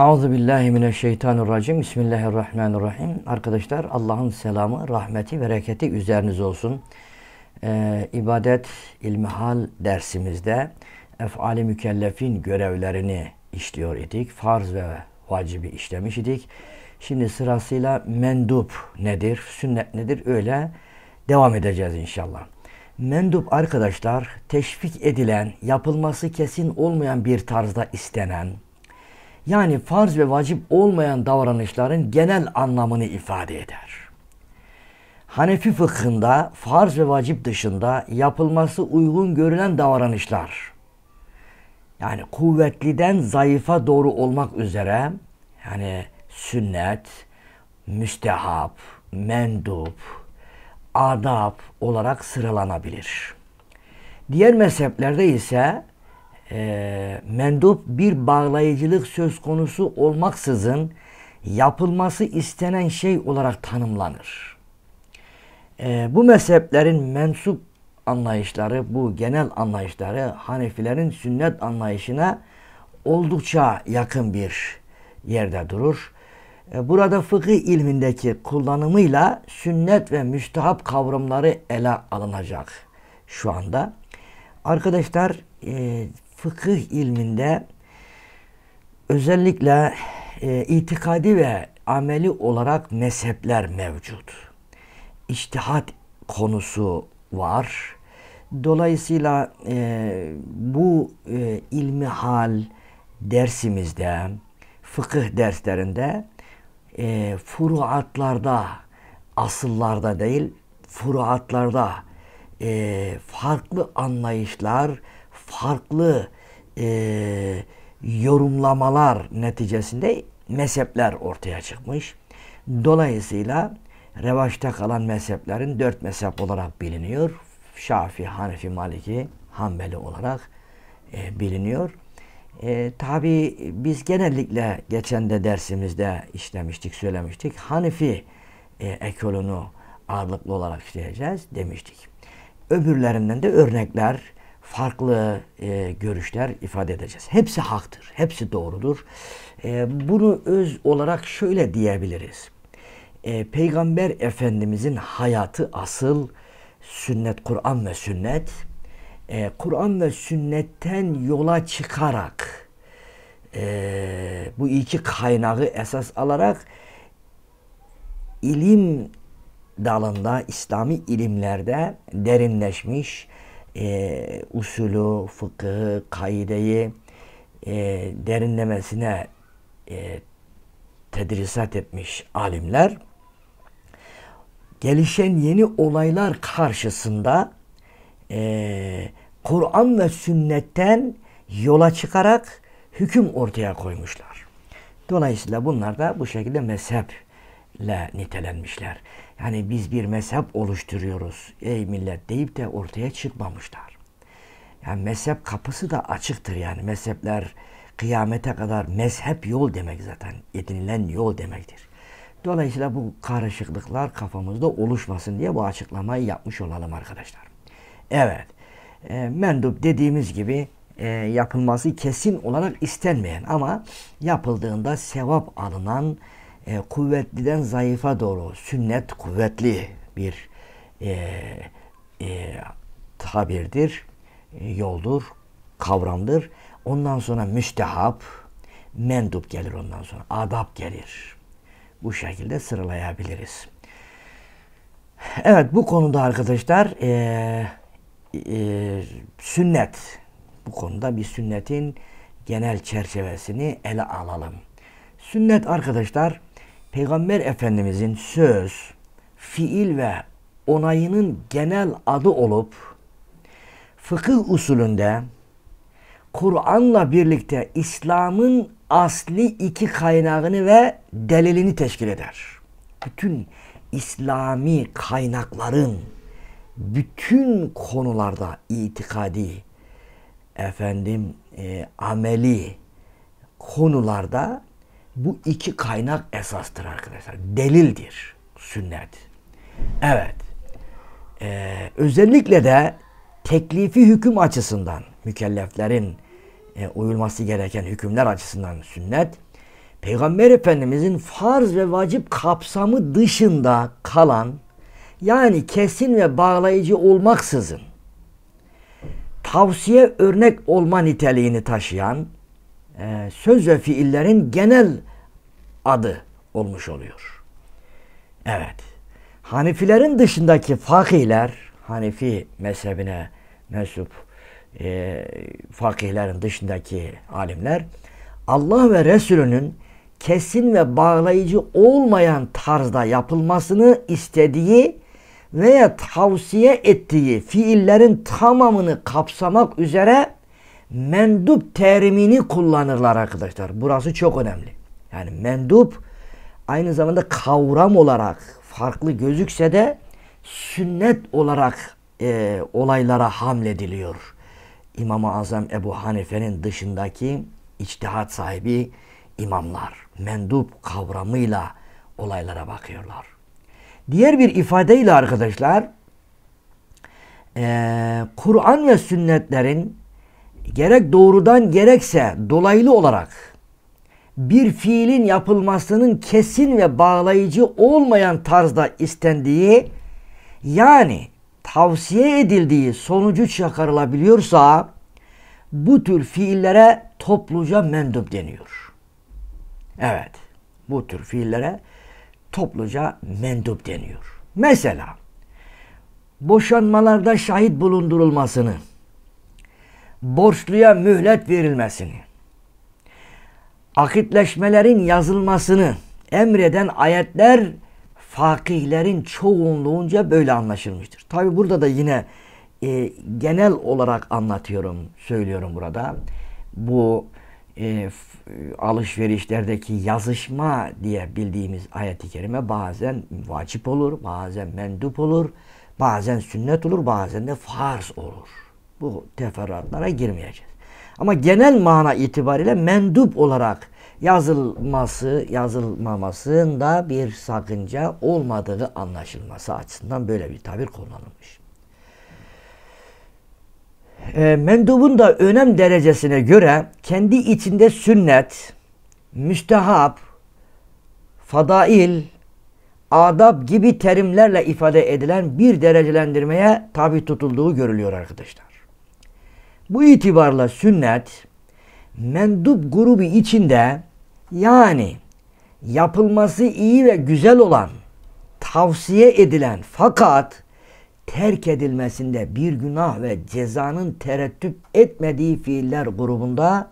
Auzu billahi mineşşeytanirracim. Bismillahirrahmanirrahim. Arkadaşlar Allah'ın selamı, rahmeti, bereketi üzeriniz olsun. Ee, ibadet ilmihal dersimizde efali mükellefin görevlerini işliyor idik. Farz ve vacibi işlemiş idik. Şimdi sırasıyla mendup nedir, sünnet nedir öyle devam edeceğiz inşallah. Mendup arkadaşlar teşvik edilen, yapılması kesin olmayan bir tarzda istenen, yani farz ve vacip olmayan davranışların genel anlamını ifade eder. Hanefi fıkhında farz ve vacip dışında yapılması uygun görülen davranışlar yani kuvvetliden zayıfa doğru olmak üzere yani sünnet, müstehap, mendup, adab olarak sıralanabilir. Diğer mezheplerde ise e, mendup bir bağlayıcılık söz konusu olmaksızın yapılması istenen şey olarak tanımlanır. E, bu mezheplerin mensup anlayışları, bu genel anlayışları Hanefilerin sünnet anlayışına oldukça yakın bir yerde durur. Ee, burada fıkıh ilmindeki kullanımıyla sünnet ve müstehap kavramları ele alınacak şu anda. Arkadaşlar e, fıkıh ilminde özellikle e, itikadi ve ameli olarak mezhepler mevcut. İçtihat konusu var. Dolayısıyla e, bu e, ilmi hal dersimizde, fıkıh derslerinde e, furuatlarda, asıllarda değil, furuatlarda e, farklı anlayışlar, farklı e, yorumlamalar neticesinde mezhepler ortaya çıkmış. Dolayısıyla revaçta kalan mezheplerin dört mezhep olarak biliniyor. Şafi, Hanefi, Maliki, Hanbeli olarak e, biliniyor. E, Tabi biz genellikle geçen de dersimizde işlemiştik, söylemiştik. Hanefi e, ekolunu ağırlıklı olarak işleyeceğiz demiştik. Öbürlerinden de örnekler farklı e, görüşler ifade edeceğiz. Hepsi haktır, hepsi doğrudur. E, bunu öz olarak şöyle diyebiliriz. E, Peygamber Efendimizin hayatı asıl sünnet, Kur'an ve sünnet. E, Kur'an ve sünnetten yola çıkarak e, bu iki kaynağı esas alarak ilim dalında, İslami ilimlerde derinleşmiş, e, usulü, fıkıhı, kaideyi e, derinlemesine e, tedrisat etmiş alimler gelişen yeni olaylar karşısında e, Kur'an ve sünnetten yola çıkarak hüküm ortaya koymuşlar. Dolayısıyla bunlar da bu şekilde mezheple nitelenmişler. Yani biz bir mezhep oluşturuyoruz ey millet deyip de ortaya çıkmamışlar. Yani mezhep kapısı da açıktır yani mezhepler kıyamete kadar mezhep yol demek zaten edinilen yol demektir. Dolayısıyla bu karışıklıklar kafamızda oluşmasın diye bu açıklamayı yapmış olalım arkadaşlar. Evet, e, mendup dediğimiz gibi e, yapılması kesin olarak istenmeyen ama yapıldığında sevap alınan e, kuvvetliden zayıfa doğru sünnet kuvvetli bir e, e, tabirdir, e, yoldur, kavramdır. Ondan sonra müstehap, mendup gelir ondan sonra, adab gelir. Bu şekilde sıralayabiliriz. Evet bu konuda arkadaşlar e, e, sünnet, bu konuda bir sünnetin genel çerçevesini ele alalım. Sünnet arkadaşlar Peygamber Efendimizin söz, fiil ve onayının genel adı olup fıkıh usulünde Kur'an'la birlikte İslam'ın asli iki kaynağını ve delilini teşkil eder. Bütün İslami kaynakların bütün konularda itikadi, efendim e, ameli konularda bu iki kaynak esastır arkadaşlar. Delildir sünnet. Evet. Ee, özellikle de teklifi hüküm açısından mükelleflerin e, uyulması gereken hükümler açısından sünnet Peygamber Efendimizin farz ve vacip kapsamı dışında kalan yani kesin ve bağlayıcı olmaksızın tavsiye örnek olma niteliğini taşıyan e, söz ve fiillerin genel adı olmuş oluyor. Evet. Hanifilerin dışındaki fakihler, Hanifi mezhebine mensup e, fakihlerin dışındaki alimler, Allah ve Resulünün kesin ve bağlayıcı olmayan tarzda yapılmasını istediği veya tavsiye ettiği fiillerin tamamını kapsamak üzere mendup terimini kullanırlar arkadaşlar. Burası çok önemli. Yani mendup aynı zamanda kavram olarak farklı gözükse de sünnet olarak e, olaylara hamlediliyor. İmam-ı Azam Ebu Hanife'nin dışındaki içtihat sahibi imamlar mendup kavramıyla olaylara bakıyorlar. Diğer bir ifadeyle arkadaşlar e, Kur'an ve sünnetlerin gerek doğrudan gerekse dolaylı olarak bir fiilin yapılmasının kesin ve bağlayıcı olmayan tarzda istendiği yani tavsiye edildiği sonucu çıkarılabiliyorsa bu tür fiillere topluca mendup deniyor. Evet, bu tür fiillere topluca mendup deniyor. Mesela boşanmalarda şahit bulundurulmasının borçluya mühlet verilmesini, akitleşmelerin yazılmasını emreden ayetler fakihlerin çoğunluğunca böyle anlaşılmıştır. Tabi burada da yine e, genel olarak anlatıyorum, söylüyorum burada. Bu e, alışverişlerdeki yazışma diye bildiğimiz ayet-i kerime bazen vacip olur, bazen mendup olur, bazen sünnet olur, bazen de farz olur bu teferruatlara girmeyeceğiz. Ama genel mana itibariyle mendup olarak yazılması, yazılmamasında bir sakınca olmadığı anlaşılması açısından böyle bir tabir kullanılmış. E, mendubun da önem derecesine göre kendi içinde sünnet, müstehap, fadail, adab gibi terimlerle ifade edilen bir derecelendirmeye tabi tutulduğu görülüyor arkadaşlar. Bu itibarla sünnet mendup grubu içinde yani yapılması iyi ve güzel olan, tavsiye edilen fakat terk edilmesinde bir günah ve cezanın tereddüt etmediği fiiller grubunda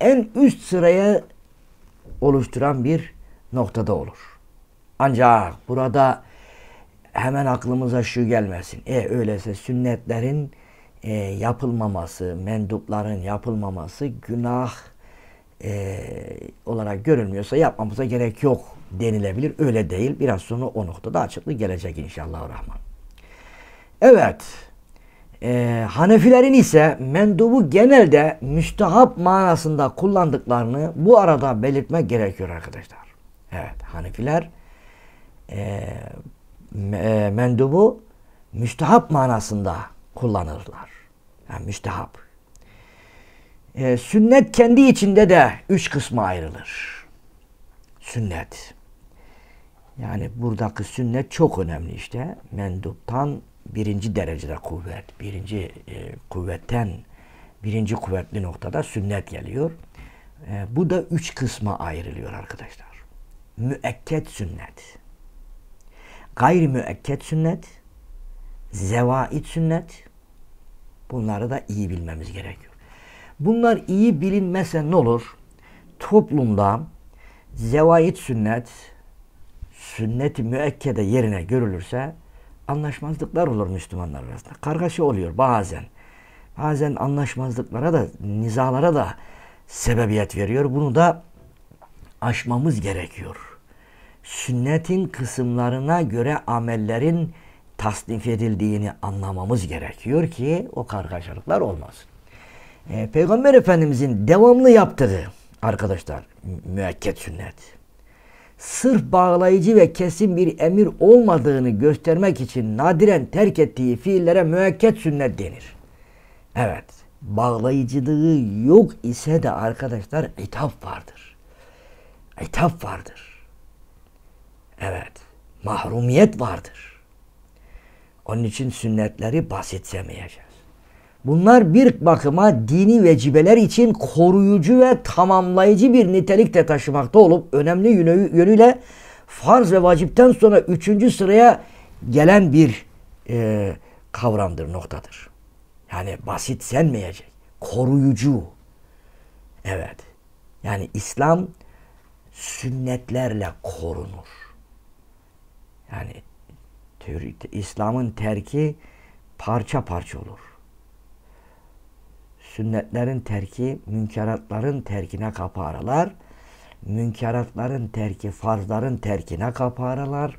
en üst sıraya oluşturan bir noktada olur. Ancak burada hemen aklımıza şu gelmesin. E öyleyse sünnetlerin e, yapılmaması, mendupların yapılmaması günah e, olarak görülmüyorsa yapmamıza gerek yok denilebilir. Öyle değil. Biraz sonra o noktada açıklık gelecek inşallah rahman. Evet. E, Hanefilerin ise mendubu genelde müstehap manasında kullandıklarını bu arada belirtmek gerekiyor arkadaşlar. Evet. Hanefiler e, e mendubu müstehap manasında kullanırlar. Yani müstehap. E, sünnet kendi içinde de üç kısma ayrılır. Sünnet. Yani buradaki sünnet çok önemli işte. Menduptan birinci derecede kuvvet, birinci e, kuvvetten, birinci kuvvetli noktada sünnet geliyor. E, bu da üç kısma ayrılıyor arkadaşlar. Müekket sünnet, gayri müekket sünnet, zevaid sünnet, Bunları da iyi bilmemiz gerekiyor. Bunlar iyi bilinmezse ne olur? Toplumda zevait sünnet, sünnet-i müekkede yerine görülürse anlaşmazlıklar olur Müslümanlar arasında. Kargaşa oluyor bazen. Bazen anlaşmazlıklara da, nizalara da sebebiyet veriyor. Bunu da aşmamız gerekiyor. Sünnetin kısımlarına göre amellerin tasnif edildiğini anlamamız gerekiyor ki o kargaşalıklar olmaz. E, Peygamber Efendimizin devamlı yaptığı arkadaşlar müekket sünnet. Sırf bağlayıcı ve kesin bir emir olmadığını göstermek için nadiren terk ettiği fiillere müekket sünnet denir. Evet, bağlayıcılığı yok ise de arkadaşlar itaf vardır. İtaf vardır. Evet, mahrumiyet vardır. Onun için sünnetleri basitsemeyeceğiz. Bunlar bir bakıma dini vecibeler için koruyucu ve tamamlayıcı bir nitelikte taşımakta olup önemli yönüyle farz ve vacipten sonra üçüncü sıraya gelen bir e, kavramdır, noktadır. Yani basit senmeyecek. Koruyucu. Evet. Yani İslam sünnetlerle korunur. Yani İslam'ın terki parça parça olur. Sünnetlerin terki, münkeratların terkine kapı aralar. Münkeratların terki, farzların terkine kapı aralar.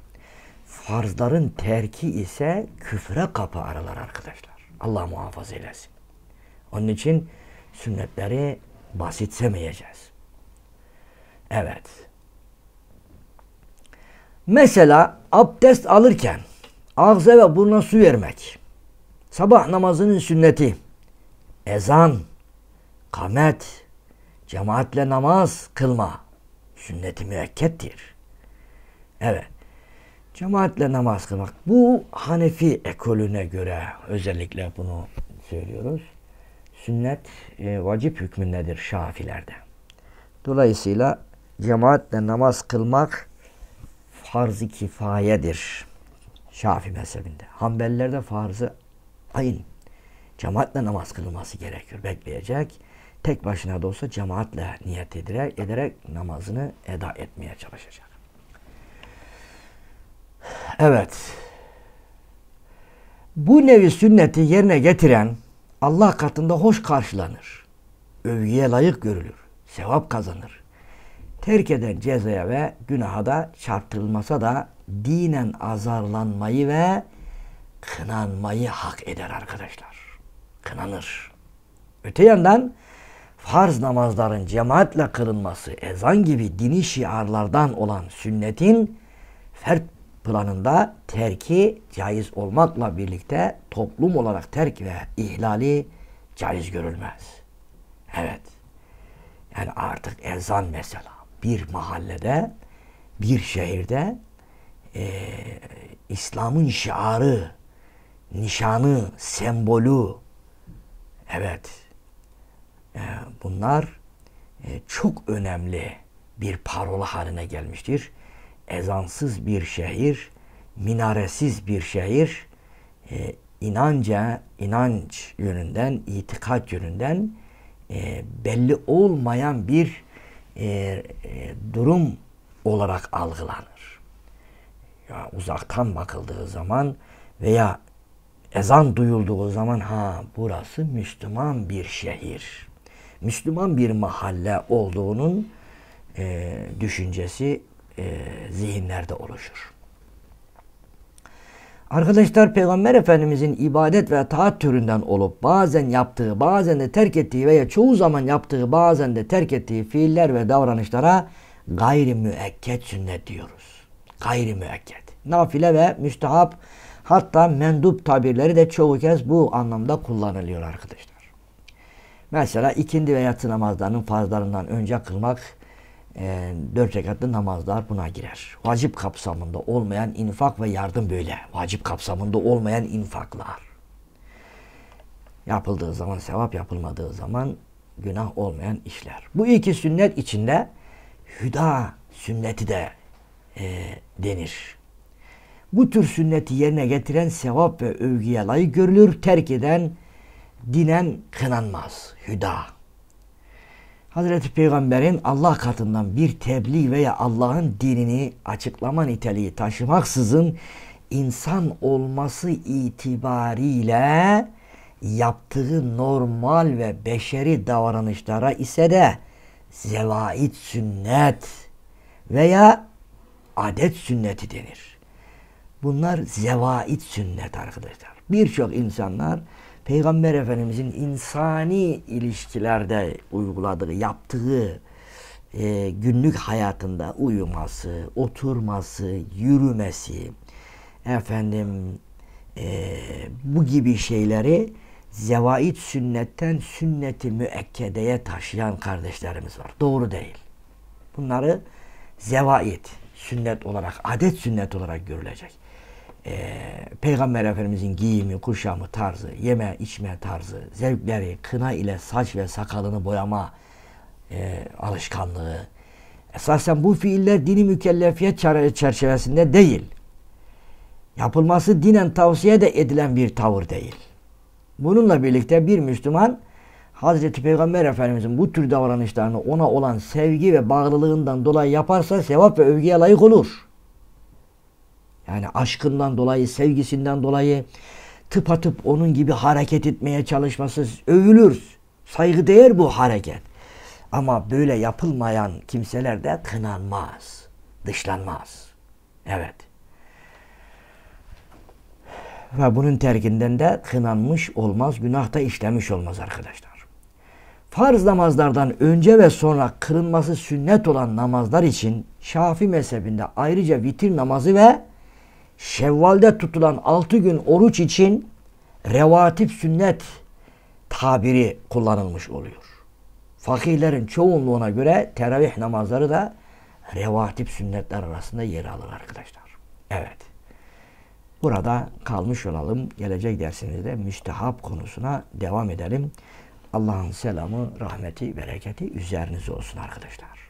Farzların terki ise küfre kapı aralar arkadaşlar. Allah muhafaza eylesin. Onun için sünnetleri basitsemeyeceğiz. Evet. Mesela abdest alırken Ağza ve burna su vermek. Sabah namazının sünneti. Ezan, kamet, cemaatle namaz kılma. Sünnet-i müekkettir. Evet. Cemaatle namaz kılmak. Bu Hanefi ekolüne göre özellikle bunu söylüyoruz. Sünnet e, vacip hükmündedir Şafilerde. Dolayısıyla cemaatle namaz kılmak farz-ı kifayedir. Şafii mezhebinde. Hanbelilerde farzı ayın. Cemaatle namaz kılması gerekiyor. Bekleyecek. Tek başına da olsa cemaatle niyet ederek, ederek namazını eda etmeye çalışacak. Evet. Bu nevi sünneti yerine getiren Allah katında hoş karşılanır. Övgüye layık görülür. Sevap kazanır. Terk eden cezaya ve günaha da çarptırılmasa da dinen azarlanmayı ve kınanmayı hak eder arkadaşlar. Kınanır. Öte yandan farz namazların cemaatle kılınması, ezan gibi dini şiarlardan olan sünnetin fert planında terki caiz olmakla birlikte toplum olarak terk ve ihlali caiz görülmez. Evet. Yani artık ezan mesela bir mahallede, bir şehirde e, İslam'ın şiarı, nişanı, sembolü. Evet. E, bunlar e, çok önemli bir parola haline gelmiştir. Ezansız bir şehir, minaresiz bir şehir, e, inanca, inanç yönünden, itikat yönünden e, belli olmayan bir e, e, durum olarak algılanır ya uzaktan bakıldığı zaman veya ezan duyulduğu zaman ha burası Müslüman bir şehir. Müslüman bir mahalle olduğunun e, düşüncesi e, zihinlerde oluşur. Arkadaşlar Peygamber Efendimizin ibadet ve taat türünden olup bazen yaptığı, bazen de terk ettiği veya çoğu zaman yaptığı, bazen de terk ettiği fiiller ve davranışlara gayri müekket sünnet diyoruz gayri müekked. Nafile ve müstehap hatta mendup tabirleri de çoğu kez bu anlamda kullanılıyor arkadaşlar. Mesela ikindi ve yatsı namazlarının farzlarından önce kılmak e, dört rekatlı namazlar buna girer. Vacip kapsamında olmayan infak ve yardım böyle. Vacip kapsamında olmayan infaklar. Yapıldığı zaman sevap yapılmadığı zaman günah olmayan işler. Bu iki sünnet içinde hüda sünneti de e, denir. Bu tür sünneti yerine getiren sevap ve övgüye layık görülür. Terk eden, dinen kınanmaz. Hüda. Hazreti Peygamber'in Allah katından bir tebliğ veya Allah'ın dinini açıklama niteliği taşımaksızın insan olması itibariyle yaptığı normal ve beşeri davranışlara ise de zevaid sünnet veya adet sünneti denir. Bunlar zevait sünnet arkadaşlar. Birçok insanlar Peygamber Efendimizin insani ilişkilerde uyguladığı, yaptığı e, günlük hayatında uyuması, oturması, yürümesi, efendim e, bu gibi şeyleri zevait sünnetten sünneti müekkedeye taşıyan kardeşlerimiz var. Doğru değil. Bunları zevait sünnet olarak, adet sünnet olarak görülecek. Ee, Peygamber Efendimizin giyimi, kuşamı, tarzı, yeme, içme tarzı, zevkleri, kına ile saç ve sakalını boyama e, alışkanlığı. Esasen bu fiiller dini mükellefiyet çerçevesinde değil. Yapılması dinen tavsiye de edilen bir tavır değil. Bununla birlikte bir Müslüman Hazreti Peygamber Efendimizin bu tür davranışlarını ona olan sevgi ve bağlılığından dolayı yaparsa sevap ve övgüye layık olur. Yani aşkından dolayı, sevgisinden dolayı tıp atıp onun gibi hareket etmeye çalışması övülür. Saygı değer bu hareket. Ama böyle yapılmayan kimseler de kınanmaz, dışlanmaz. Evet. Ve bunun terkinden de kınanmış olmaz, günah da işlemiş olmaz arkadaşlar farz namazlardan önce ve sonra kırılması sünnet olan namazlar için Şafi mezhebinde ayrıca vitir namazı ve Şevval'de tutulan 6 gün oruç için revatip sünnet tabiri kullanılmış oluyor. Fakirlerin çoğunluğuna göre teravih namazları da revatip sünnetler arasında yer alır arkadaşlar. Evet. Burada kalmış olalım. Gelecek dersimizde müstehap konusuna devam edelim. Allah'ın selamı, rahmeti, bereketi üzerinize olsun arkadaşlar.